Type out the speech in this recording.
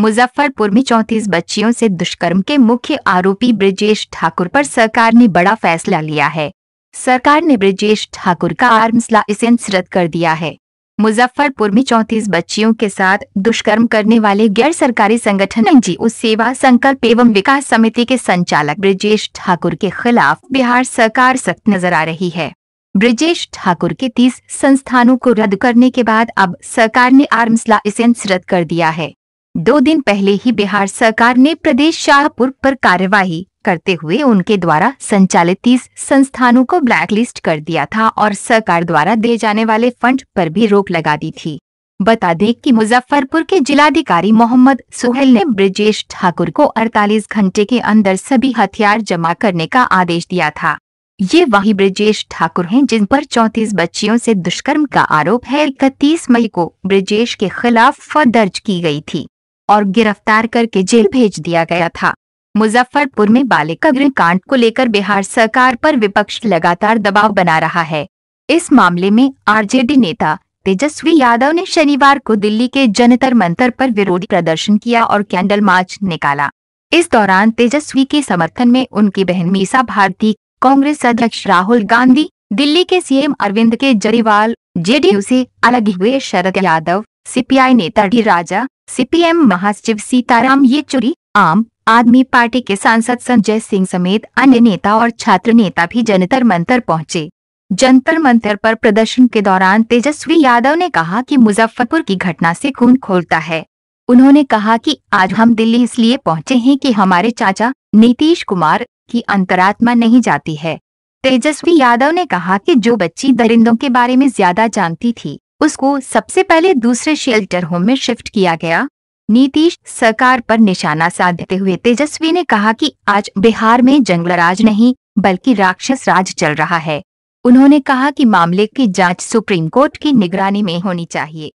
मुजफ्फरपुर में चौंतीस बच्चियों से दुष्कर्म के मुख्य आरोपी ब्रजेश ठाकुर पर सरकार ने बड़ा फैसला लिया है सरकार ने ब्रजेश ठाकुर का आर्म्स लाइसेंस रद्द कर दिया है मुजफ्फरपुर में चौंतीस बच्चियों के साथ दुष्कर्म करने वाले गैर सरकारी संगठन एनजीओ सेवा संकल्प एवं विकास समिति के संचालक ब्रजेश ठाकुर के खिलाफ बिहार सरकार सख्त नजर आ रही है ब्रजेश ठाकुर के तीस संस्थानों को रद्द करने के बाद अब सरकार ने आर्म्स लाइसेंस रद्द कर दिया है दो दिन पहले ही बिहार सरकार ने प्रदेश शाहपुर पर कार्यवाही करते हुए उनके द्वारा संचालित तीस संस्थानों को ब्लैकलिस्ट कर दिया था और सरकार द्वारा दिए जाने वाले फंड पर भी रोक लगा दी थी बता दें कि मुजफ्फरपुर के जिलाधिकारी मोहम्मद सुहेल ने ब्रजेश ठाकुर को 48 घंटे के अंदर सभी हथियार जमा करने का आदेश दिया था ये वही ब्रजेश ठाकुर हैं जिन पर 34 बच्चियों से दुष्कर्म का आरोप है इकतीस मई को ब्रजेश के खिलाफ दर्ज की गई थी और गिरफ्तार करके जेल भेज दिया गया था मुजफ्फरपुर में बालिका गृह कांड को लेकर बिहार सरकार पर विपक्ष लगातार दबाव बना रहा है इस मामले में आरजेडी नेता तेजस्वी यादव ने शनिवार को दिल्ली के जनतर मंत्र पर विरोधी प्रदर्शन किया और कैंडल मार्च निकाला इस दौरान तेजस्वी के समर्थन में उनकी बहन मीसा भारती कांग्रेस अध्यक्ष राहुल गांधी दिल्ली के सीएम अरविंद केजरीवाल जेडीयू से अलग हुए शरद यादव सीपीआई नेता डी राजा सीपीएम महासचिव सीताराम येचुरी आम आदमी पार्टी के सांसद संजय सिंह समेत अन्य नेता और छात्र नेता भी जंतर मंत्र पहुंचे जंतर मंत्र पर प्रदर्शन के दौरान तेजस्वी यादव ने कहा कि मुजफ्फरपुर की घटना से खून खोलता है उन्होंने कहा कि आज हम दिल्ली इसलिए पहुंचे हैं कि हमारे चाचा नीतीश कुमार की अंतरात्मा नहीं जाती है तेजस्वी यादव ने कहा कि जो बच्ची दरिंदों के बारे में ज्यादा जानती थी उसको सबसे पहले दूसरे शेल्टर होम में शिफ्ट किया गया नीतीश सरकार पर निशाना साधते हुए तेजस्वी ने कहा कि आज बिहार में जंगलराज नहीं बल्कि राक्षस राज चल रहा है उन्होंने कहा कि मामले की जांच सुप्रीम कोर्ट की निगरानी में होनी चाहिए